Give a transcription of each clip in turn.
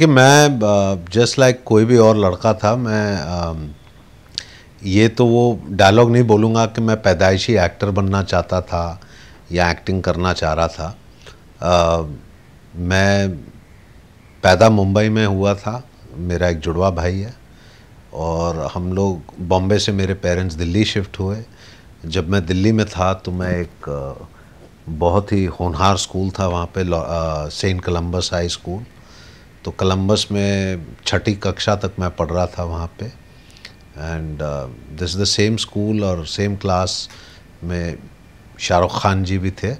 कि मैं just like like कोई भी और लड़का था मैं ये तो वो डायलॉग नहीं बोलूँगा कि मैं पैदाइशी एक्टर बनना चाहता था या एक्टिंग करना चाह रहा था मैं पैदा मुंबई में हुआ था मेरा एक जुड़वा भाई है और हम लोग बॉम्बे से मेरे पेरेंट्स दिल्ली शिफ्ट हुए जब मैं दिल्ली में था तो मैं एक बहुत ही होनहार स्कूल था वहाँ पे सेंट कलम्बस हाई स्कूल तो कलम्बस में छठी कक्षा तक मैं पढ़ रहा था वहाँ पे and this the same school और सेम क्लास में शाहरुख खान जी भी थे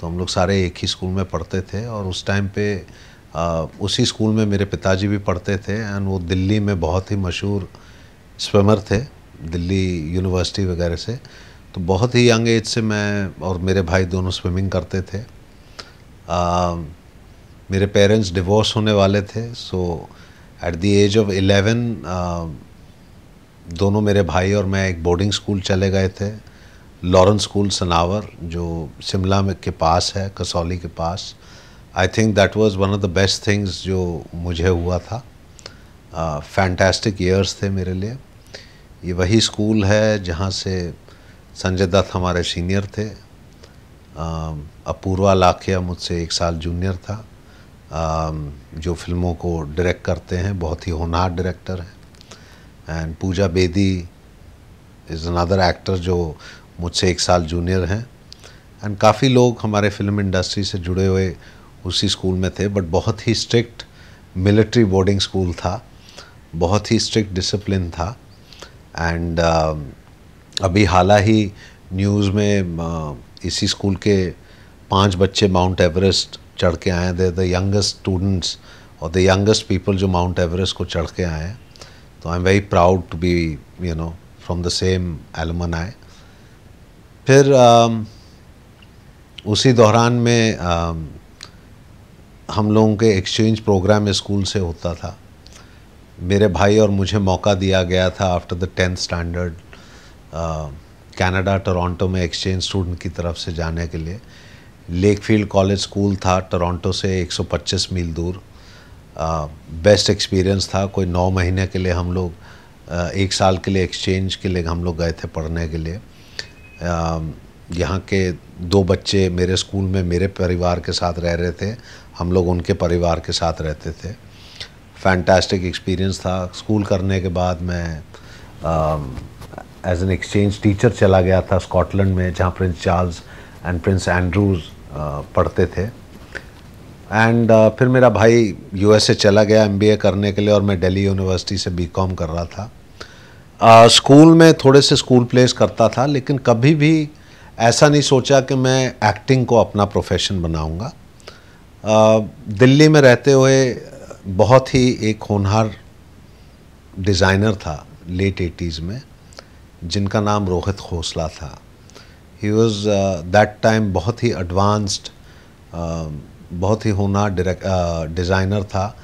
तो हम लोग सारे एक ही स्कूल में पढ़ते थे और उस टाइम पे uh, उसी स्कूल में मेरे पिताजी भी पढ़ते थे एंड वो दिल्ली में बहुत ही मशहूर स्विमर थे दिल्ली यूनिवर्सिटी वगैरह से तो बहुत ही यंग एज से मैं और मेरे भाई दोनों स्विमिंग करते थे uh, मेरे पेरेंट्स डिवोर्स होने वाले थे so at the age of eleven दोनों मेरे भाई और मैं एक बोर्डिंग स्कूल चले गए थे लॉरेंस स्कूल सनावर जो शिमला में के पास है कसौली के पास I think that was one of the best things जो मुझे हुआ था फैंटेस्टिक uh, ईयर्स थे मेरे लिए ये वही स्कूल है जहाँ से संजय दत्त हमारे सीनियर थे uh, अपूर्वा लाखिया मुझसे एक साल जूनियर था Um, जो फिल्मों को डायरेक्ट करते हैं बहुत ही होनहार डायरेक्टर हैं and Pooja Bedi is another actor जो मुझसे एक साल जूनियर हैं एंड काफ़ी लोग हमारे फिल्म इंडस्ट्री से जुड़े हुए उसी स्कूल में थे बट बहुत ही स्ट्रिक्ट मिलिट्री बोर्डिंग स्कूल था बहुत ही स्ट्रिक्ट डिसिप्लिन था एंड uh, um, अभी हाल ही न्यूज़ में uh, इसी स्कूल के पांच बच्चे माउंट एवरेस्ट चढ़ के आए हैं द यंगेस्ट स्टूडेंट्स और द यंगेस्ट पीपल जो माउंट एवरेस्ट को चढ़ के आए हैं तो I am very proud to be you know from the same alma आए फिर um, उसी दौरान में um, हम लोगों के एक्सचेंज प्रोग्राम स्कूल से होता था मेरे भाई और मुझे मौका दिया गया था after the tenth standard Canada Toronto में एक्सचेंज स्टूडेंट की तरफ से जाने के लिए लेकफील्ड कॉलेज स्कूल था टोरंटो से 125 मील दूर बेस्ट एक्सपीरियंस था कोई नौ महीने के लिए हम लोग एक साल के लिए एक्सचेंज के लिए हम लोग गए थे पढ़ने के लिए यहाँ के दो बच्चे मेरे स्कूल में मेरे परिवार के साथ रह रहे थे हम लोग उनके परिवार के साथ रहते थे फैंटास्टिक एक्सपीरियंस था स्कूल करने के बाद मैं एज एन एक्सचेंज टीचर चला गया था स्कॉटलैंड में जहाँ Prince Charles and Prince Andrews पढ़ते थे एंड uh, फिर मेरा भाई यूएसए चला गया एमबीए करने के लिए और मैं दिल्ली यूनिवर्सिटी से बीकॉम कर रहा था स्कूल uh, में थोड़े से स्कूल प्लेस करता था लेकिन कभी भी ऐसा नहीं सोचा कि मैं एक्टिंग को अपना प्रोफेशन बनाऊंगा uh, दिल्ली में रहते हुए बहुत ही एक होनहार डिज़ाइनर था लेट एटीज़ में जिनका नाम रोहित खोसला था ही वॉज दैट टाइम बहुत ही एडवांस्ड uh, बहुत ही होना डिज़ाइनर uh, था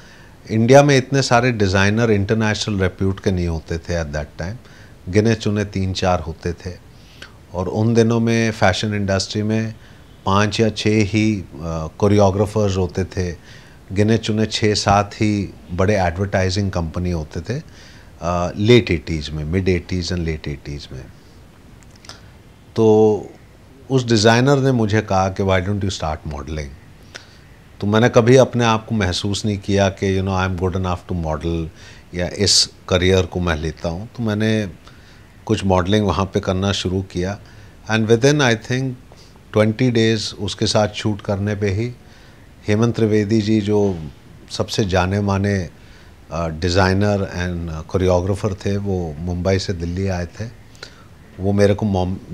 इंडिया में इतने सारे डिज़ाइनर इंटरनेशनल रेप्यूट के नहीं होते थे एट दैट टाइम गिने चुने तीन चार होते थे और उन दिनों में फैशन इंडस्ट्री में पाँच या छः ही कोरियोग्राफर्स uh, होते थे गिने चुने छः सात ही बड़े एडवर्टाइजिंग कंपनी होते थे लेट एटीज़ में mid eighties and late eighties में तो उस डिज़ाइनर ने मुझे कहा कि why don't you start modelling तो मैंने कभी अपने आप को महसूस नहीं किया कि you know I am good enough to model या इस करियर को मैं लेता हूँ तो मैंने कुछ मॉडलिंग वहाँ पे करना शुरू किया and within I think twenty days उसके साथ शूट करने पे ही हेमंत त्रिवेदी जी जो सबसे जाने माने डिज़ाइनर एंड कोरियोग्राफ़र थे वो मुंबई से दिल्ली आए थे वो मेरे को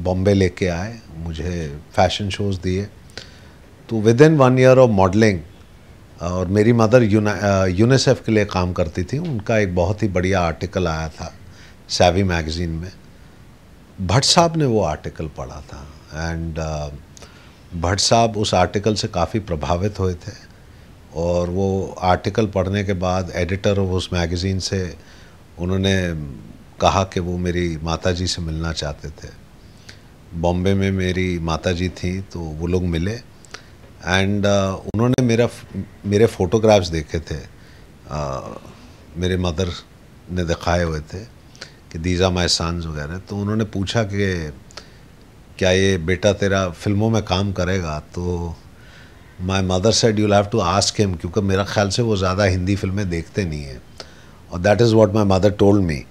बॉम्बे लेके आए मुझे फैशन शोज़ दिए तो within one year of modelling और मेरी मदर यूनिसेफ uh, के लिए काम करती थी उनका एक बहुत ही बढ़िया आर्टिकल आया था सैवी मैगज़ीन में भट्ट साहब ने वो आर्टिकल पढ़ा था एंड uh, भट्ट साहब उस आर्टिकल से काफ़ी प्रभावित हुए थे और वो आर्टिकल पढ़ने के बाद एडिटर ऑफ उस मैगज़ीन से उन्होंने कहा कि वो मेरी माताजी से मिलना चाहते थे बॉम्बे में मेरी माताजी थी तो वो लोग मिले एंड uh, उन्होंने मेरा मेरे फ़ोटोग्राफ्स देखे थे uh, मेरे मदर ने दिखाए हुए थे कि दीजा माई सन्स वगैरह तो उन्होंने पूछा कि क्या ये बेटा तेरा फिल्मों में काम करेगा तो my mother said you have to ask him क्योंकि मेरा ख्याल से वो ज़्यादा हिंदी फिल्में देखते नहीं हैं और that is what my mother told me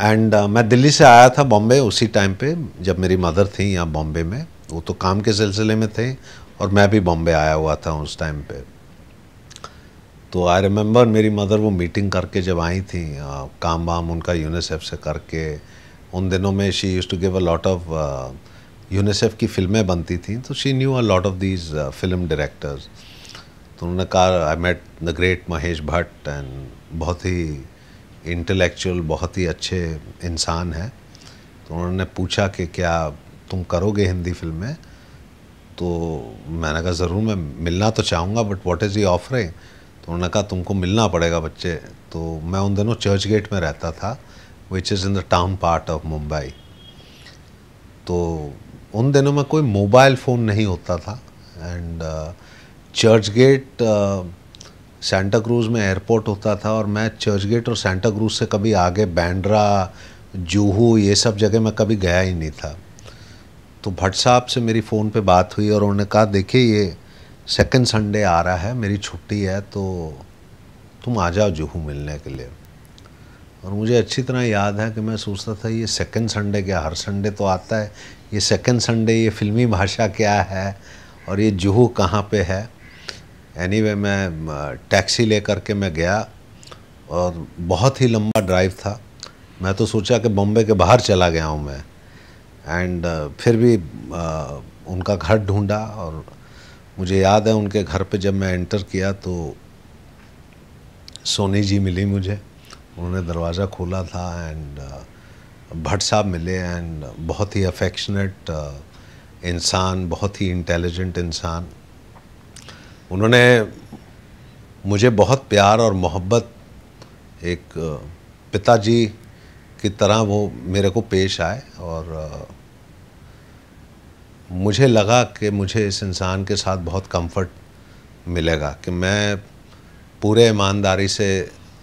and uh, मैं दिल्ली से आया था बॉम्बे उसी टाइम पे जब मेरी मदर थी यहाँ बॉम्बे में वो तो काम के सिलसिले में थे और मैं भी बॉम्बे आया हुआ था उस टाइम पे तो आई रिमेंबर मेरी मदर वो मीटिंग करके जब आई थी आ, uh, काम वाम उनका यूनिसेफ से करके उन दिनों में she used to give a lot of UNICEF की फिल्में बनती थी तो she knew a lot of these film directors तो उन्होंने कहा I met the great Mahesh Bhatt and बहुत ही इंटेलेक्चुअल बहुत ही अच्छे इंसान हैं तो उन्होंने पूछा कि क्या तुम करोगे हिंदी फिल्म में तो मैंने कहा ज़रूर मैं मिलना तो चाहूँगा but what is the offering तो उन्होंने कहा तुमको मिलना पड़ेगा बच्चे तो मैं उन दिनों चर्च गेट में रहता था which is in the town part of Mumbai तो उन दिनों में कोई मोबाइल फ़ोन नहीं होता था and Churchgate Santacruz में एयरपोर्ट होता था और मैं चर्च गेट और सेंटा क्रूज़ से कभी आगे बैंड्रा जूहू ये सब जगह मैं कभी गया ही नहीं था तो भट्ट साहब से मेरी फ़ोन पे बात हुई और उन्होंने कहा देखिए ये सेकंड संडे आ रहा है मेरी छुट्टी है तो तुम आ जाओ जूहू मिलने के लिए और मुझे अच्छी तरह याद है कि मैं सोचता था ये सेकंड संडे क्या हर संडे तो आता है ये सेकंड संडे ये फिल्मी भाषा क्या है और ये जूहू कहाँ पे है एनी anyway, मैं टैक्सी ले करके मैं गया और बहुत ही लंबा ड्राइव था मैं तो सोचा कि बॉम्बे के बाहर चला गया हूँ मैं एंड फिर भी उनका घर ढूंढा और मुझे याद है उनके घर पे जब मैं एंटर किया तो सोनी जी मिली मुझे उन्होंने दरवाज़ा खोला था एंड भट्ट साहब मिले एंड बहुत ही अफेक्शनेट इंसान बहुत ही इंटेलिजेंट इंसान उन्होंने मुझे बहुत प्यार और मोहब्बत एक पिताजी की तरह वो मेरे को पेश आए और मुझे लगा कि मुझे इस इंसान के साथ बहुत कंफर्ट मिलेगा कि मैं पूरे ईमानदारी से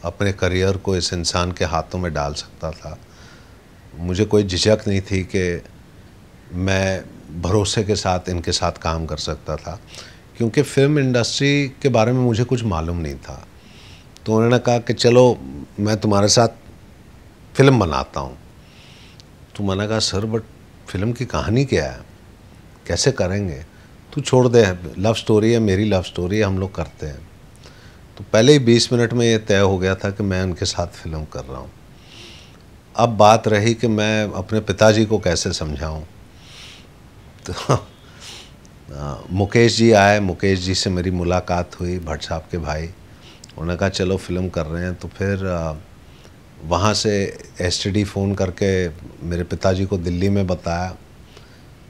अपने करियर को इस इंसान के हाथों में डाल सकता था मुझे कोई झिझक नहीं थी कि मैं भरोसे के साथ इनके साथ काम कर सकता था क्योंकि फ़िल्म इंडस्ट्री के बारे में मुझे कुछ मालूम नहीं था तो उन्होंने कहा कि चलो मैं तुम्हारे साथ फ़िल्म बनाता हूँ तो मैंने कहा सर बट फिल्म की कहानी क्या है कैसे करेंगे तू छोड़ दे लव स्टोरी है मेरी लव स्टोरी है हम लोग करते हैं तो पहले ही बीस मिनट में ये तय हो गया था कि मैं उनके साथ फिल्म कर रहा हूँ अब बात रही कि मैं अपने पिताजी को कैसे समझाऊँ तो मुकेश जी आए मुकेश जी से मेरी मुलाकात हुई भट्ट साहब के भाई उन्होंने कहा चलो फिल्म कर रहे हैं तो फिर वहाँ से एस फ़ोन करके मेरे पिताजी को दिल्ली में बताया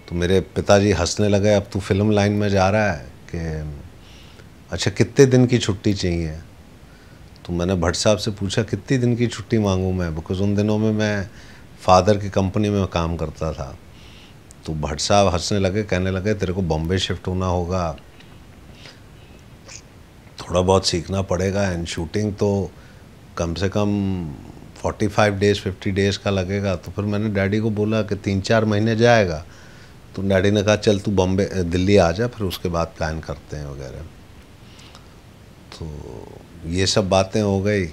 तो मेरे पिताजी हंसने लगे अब तू फिल्म लाइन में जा रहा है कि अच्छा कितने दिन की छुट्टी चाहिए तो मैंने भट्ट साहब से पूछा कितने दिन की छुट्टी मांगूँ मैं बिकॉज़ उन दिनों में मैं फ़ादर की कंपनी में काम करता था तो भट्ट साहब हंसने लगे कहने लगे तेरे को बॉम्बे शिफ्ट होना होगा थोड़ा बहुत सीखना पड़ेगा एंड शूटिंग तो कम से कम 45 डेज 50 डेज का लगेगा तो फिर मैंने डैडी को बोला कि तीन चार महीने जाएगा तो डैडी ने कहा चल तू बॉम्बे दिल्ली आ जा फिर उसके बाद प्लान करते हैं वगैरह तो ये सब बातें हो गई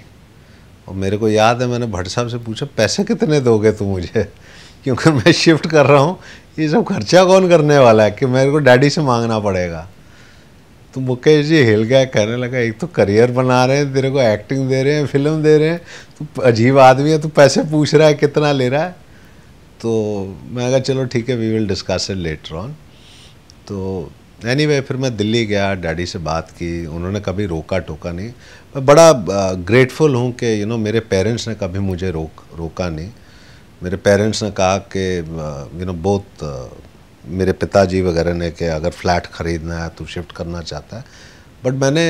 और मेरे को याद है मैंने भट्ट साहब से पूछा पैसे कितने दोगे तू मुझे क्योंकि मैं शिफ्ट कर रहा हूँ ये सब खर्चा कौन करने वाला है कि मेरे को डैडी से मांगना पड़ेगा तो मुकेश जी हिल गया कहने लगा एक तो करियर बना रहे हैं तेरे को एक्टिंग दे रहे हैं फिल्म दे रहे हैं तो अजीब आदमी है तो पैसे पूछ रहा है कितना ले रहा है तो मैं कहा चलो ठीक है we will discuss it later on तो एनी anyway, फिर मैं दिल्ली गया डैडी से बात की उन्होंने कभी रोका टोका नहीं मैं बड़ा ग्रेटफुल हूँ कि यू नो मेरे पेरेंट्स ने कभी मुझे रोक रोका नहीं मेरे पेरेंट्स ने कहा कि यू नो बहुत मेरे पिताजी वगैरह ने कि अगर फ्लैट ख़रीदना है तो शिफ्ट करना चाहता है बट मैंने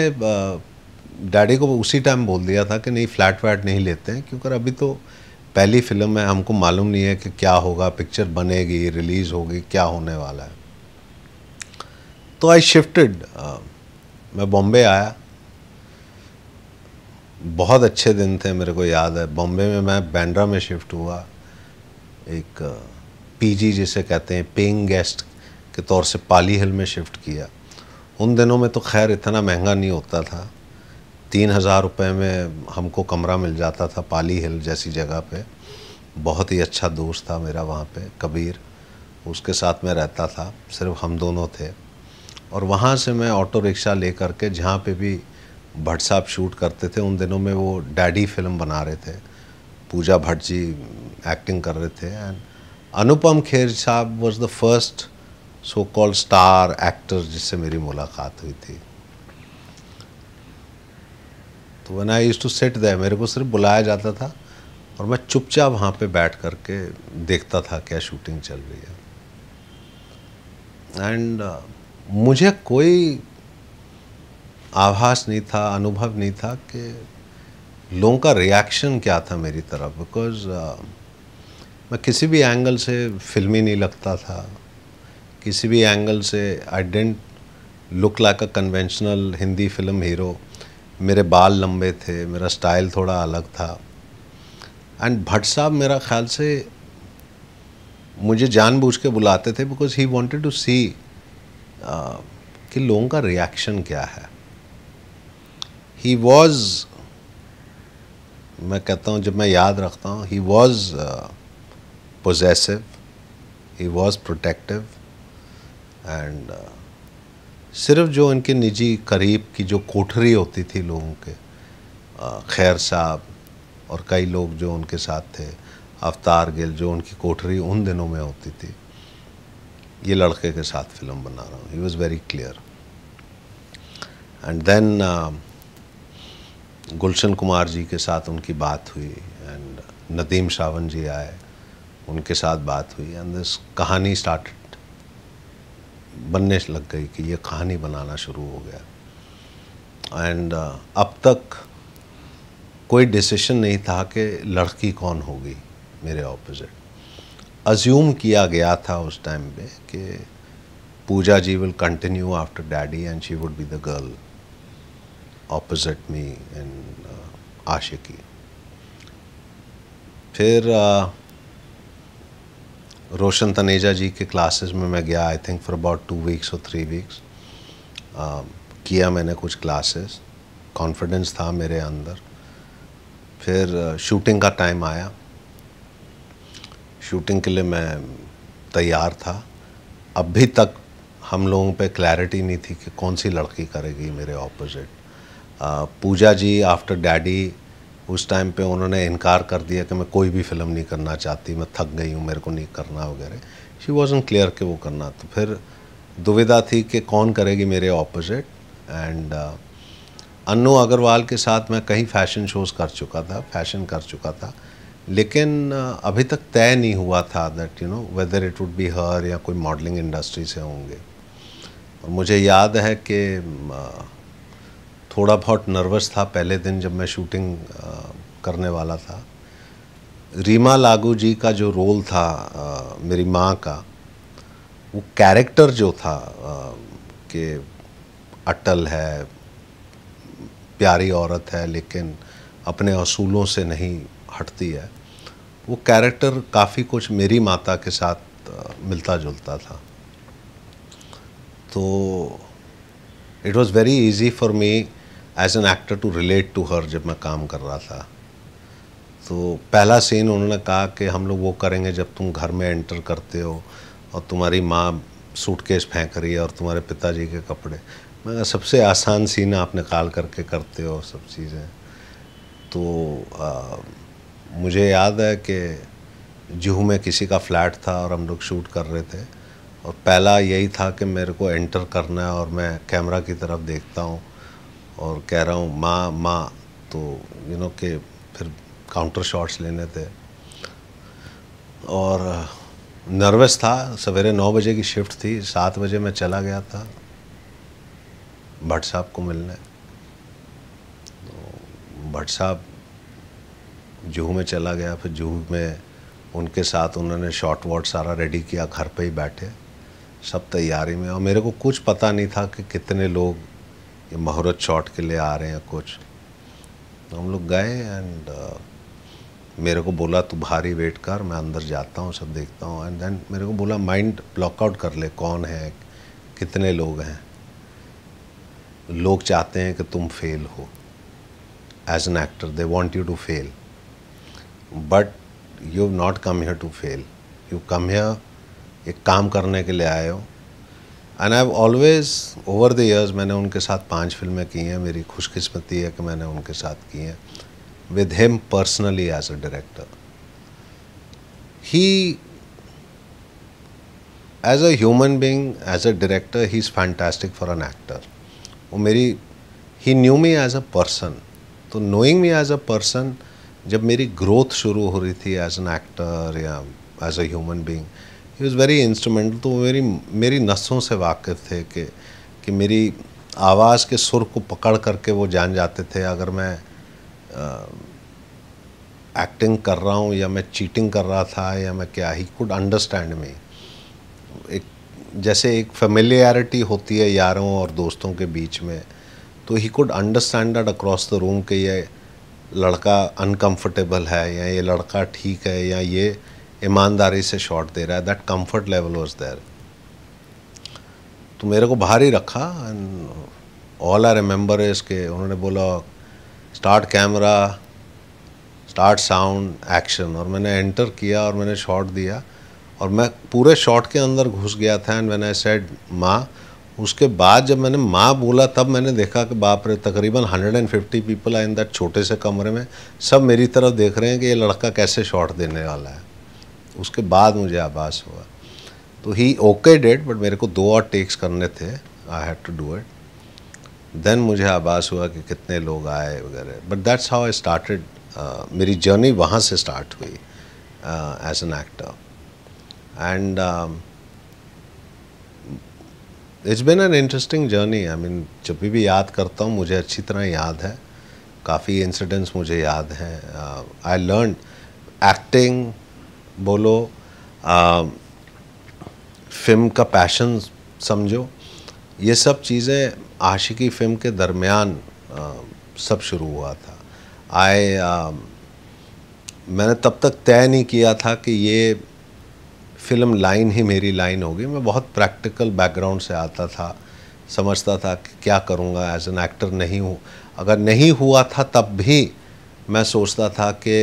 डैडी को उसी टाइम बोल दिया था कि नहीं फ्लैट वैट नहीं लेते हैं क्योंकि अभी तो पहली फिल्म है हमको मालूम नहीं है कि क्या होगा पिक्चर बनेगी रिलीज़ होगी क्या होने वाला है तो आई शिफ्टेड मैं बॉम्बे आया बहुत अच्छे दिन थे मेरे को याद है बॉम्बे में मैं बैंड्रा में शिफ्ट हुआ एक पीजी जिसे कहते हैं पेइंग गेस्ट के तौर से पाली हिल में शिफ्ट किया उन दिनों में तो खैर इतना महंगा नहीं होता था तीन हज़ार रुपये में हमको कमरा मिल जाता था पाली हिल जैसी जगह पे बहुत ही अच्छा दोस्त था मेरा वहाँ पे कबीर उसके साथ में रहता था सिर्फ हम दोनों थे और वहाँ से मैं ऑटो रिक्शा ले करके जहाँ पे भी भट्ट साहब शूट करते थे उन दिनों में वो डैडी फिल्म बना रहे थे पूजा भट्ट जी एक्टिंग कर रहे थे एंड अनुपम खेर साहब was the first so called star actor जिससे मेरी मुलाकात हुई थी तो when I used to set the मेरे को सिर्फ बुलाया जाता था और मैं चुपचाप वहाँ पे बैठ करके देखता था क्या शूटिंग चल रही है एंड uh, मुझे कोई आभास नहीं था अनुभव नहीं था कि लोगों का रिएक्शन क्या था मेरी तरफ बिकॉज uh, मैं किसी भी एंगल से फिल्मी नहीं लगता था किसी भी एंगल से I don't look like a conventional Hindi film hero मेरे बाल लंबे थे मेरा स्टाइल थोड़ा अलग था एंड भट्ट साहब मेरा ख्याल से मुझे जानबूझ के बुलाते थे because he wanted to see कि लोगों का रिएक्शन क्या है ही वॉज मैं कहता हूँ जब मैं याद रखता हूँ he was possessive he was protective and सिर्फ जो इनके निजी करीब की जो कोठरी होती थी लोगों के uh, खैर साहब और कई लोग जो उनके साथ थे अवतार गिल जो उनकी कोठरी उन दिनों में होती थी ये लड़के के साथ फिल्म बना रहा हूँ he was very clear and then Gulshan Kumar ji के साथ उनकी बात हुई एंड नदीम सावन जी आए उनके साथ बात हुई एंड दिस कहानी स्टार्ट बनने लग गई कि ये कहानी बनाना शुरू हो गया एंड uh, अब तक कोई डिसीशन नहीं था कि लड़की कौन होगी मेरे ऑपोजिट अज्यूम किया गया था उस टाइम पे कि Pooja ji will continue after daddy and she would be the girl opposite me in Aashiqui uh, फिर uh, रोशन तनेजा जी के क्लासेस में मैं गया I think for about two weeks और थ्री वीक्स किया मैंने कुछ क्लासेस कॉन्फिडेंस था मेरे अंदर फिर शूटिंग uh, का टाइम आया शूटिंग के लिए मैं तैयार था अभी तक हम लोगों पे क्लैरिटी नहीं थी कि कौन सी लड़की करेगी मेरे opposite Pooja ji after daddy उस टाइम पे उन्होंने इनकार कर दिया कि मैं कोई भी फिल्म नहीं करना चाहती मैं थक गई हूँ मेरे को नहीं करना वगैरह शी वॉज क्लियर कि वो करना तो फिर दुविधा थी कि कौन करेगी मेरे ऑपोजिट एंड अनु अग्रवाल के साथ मैं कहीं फैशन शोज़ कर चुका था फैशन कर चुका था लेकिन अभी तक तय नहीं हुआ था that you know whether it would be her या कोई मॉडलिंग इंडस्ट्री से होंगे और मुझे याद है कि थोड़ा बहुत नर्वस था पहले दिन जब मैं शूटिंग करने वाला था रीमा लागू जी का जो रोल था आ, मेरी माँ का वो कैरेक्टर जो था कि अटल है प्यारी औरत है लेकिन अपने असूलों से नहीं हटती है वो कैरेक्टर काफ़ी कुछ मेरी माता के साथ मिलता जुलता था तो it was very easy for me as an actor to relate to her जब मैं काम कर रहा था तो पहला सीन उन्होंने कहा कि हम लोग वो करेंगे जब तुम घर में एंटर करते हो और तुम्हारी माँ सूटकेस फेंक रही है और तुम्हारे पिताजी के कपड़े मैं सबसे आसान सीन आप निकाल करके करते हो सब चीज़ें तो आ, मुझे याद है कि जूहू में किसी का फ्लैट था और हम लोग शूट कर रहे थे और पहला यही था कि मेरे को एंटर करना है और मैं कैमरा की तरफ देखता हूँ और कह रहा हूँ माँ माँ तो यू नो के फिर काउंटर शॉट्स लेने थे और नर्वस था सवेरे नौ बजे की शिफ्ट थी सात बजे मैं चला गया था भट्ट साहब को मिलने तो भट्ट साहब जूह में चला गया फिर जूह में उनके साथ उन्होंने शॉट वॉट सारा रेडी किया घर पे ही बैठे सब तैयारी में और मेरे को कुछ पता नहीं था कि कितने लोग ये मुहूर्त शॉट के लिए आ रहे हैं कुछ तो हम लोग गए एंड uh, मेरे को बोला तू भारी वेट कर मैं अंदर जाता हूँ सब देखता हूँ एंड देन मेरे को बोला माइंड ब्लॉकआउट कर ले कौन है कितने लोग हैं लोग चाहते हैं कि तुम फेल हो as an actor they want you to fail but you not come here to fail you come here एक काम करने के लिए आए हो and I always over the years मैंने उनके साथ पांच फिल्में की हैं मेरी खुशकिस्मती है कि मैंने उनके साथ की हैं with him personally as a director he as a human being as a director he is fantastic for an actor वो मेरी he knew me as a person तो knowing me as a person जब मेरी growth शुरू हो रही थी as an actor या as a human being he was very instrumental तो मेरी मेरी नसों से वाकिफ़ थे कि कि मेरी आवाज़ के सुर को पकड़ करके वो जान जाते थे अगर मैं एक्टिंग कर रहा हूँ या मैं चीटिंग कर रहा था या मैं क्या ही कुड अंडरस्टैंड मी एक जैसे एक फेमिलियरिटी होती है यारों और दोस्तों के बीच में तो he could understand that across the room के ये लड़का अनकंफर्टेबल है या ये लड़का ठीक है या ये ईमानदारी से शॉट दे रहा है that comfort level was there तो मेरे को बाहर ही रखा एंड ऑल आई रिमेंबर इसके उन्होंने बोला start camera start sound action और मैंने एंटर किया और मैंने शॉट दिया और मैं पूरे शॉट के अंदर घुस गया था एंड मैंने सेड माँ उसके बाद जब मैंने माँ बोला तब मैंने देखा कि बाप रे तकरीबन 150 पीपल आए इन दैट छोटे से कमरे में सब मेरी तरफ देख रहे हैं कि ये लड़का कैसे शॉट देने वाला है उसके बाद मुझे आभास हुआ तो ही ओके डेड बट मेरे को दो और टेक्स करने थे I had to do it then मुझे आभास हुआ कि कितने लोग आए वगैरह but that's how I started मेरी जर्नी वहाँ से स्टार्ट हुई as an actor and it's been an interesting journey I mean जब भी याद करता हूँ मुझे अच्छी तरह याद है काफ़ी इंसिडेंट्स मुझे याद हैं आई लर्न एक्टिंग बोलो फिल्म का पैशन समझो ये सब चीज़ें आशिकी फ़िल्म के दरमियान सब शुरू हुआ था आए मैंने तब तक तय नहीं किया था कि ये फिल्म लाइन ही मेरी लाइन होगी मैं बहुत प्रैक्टिकल बैकग्राउंड से आता था समझता था कि क्या करूँगा एज एन एक्टर नहीं हूँ अगर नहीं हुआ था तब भी मैं सोचता था कि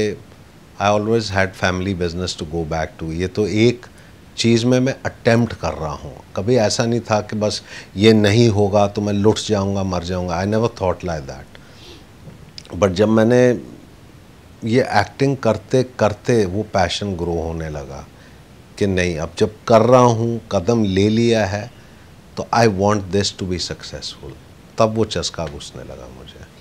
I always had family business to go back to ये तो एक चीज़ में मैं अटैम्प्ट कर रहा हूँ कभी ऐसा नहीं था कि बस ये नहीं होगा तो मैं लुट जाऊँगा मर जाऊँगा I never thought like that but जब मैंने ये एक्टिंग करते करते वो पैशन ग्रो होने लगा कि नहीं अब जब कर रहा हूँ कदम ले लिया है तो I want this to be successful तब वो चस्का घुसने लगा मुझे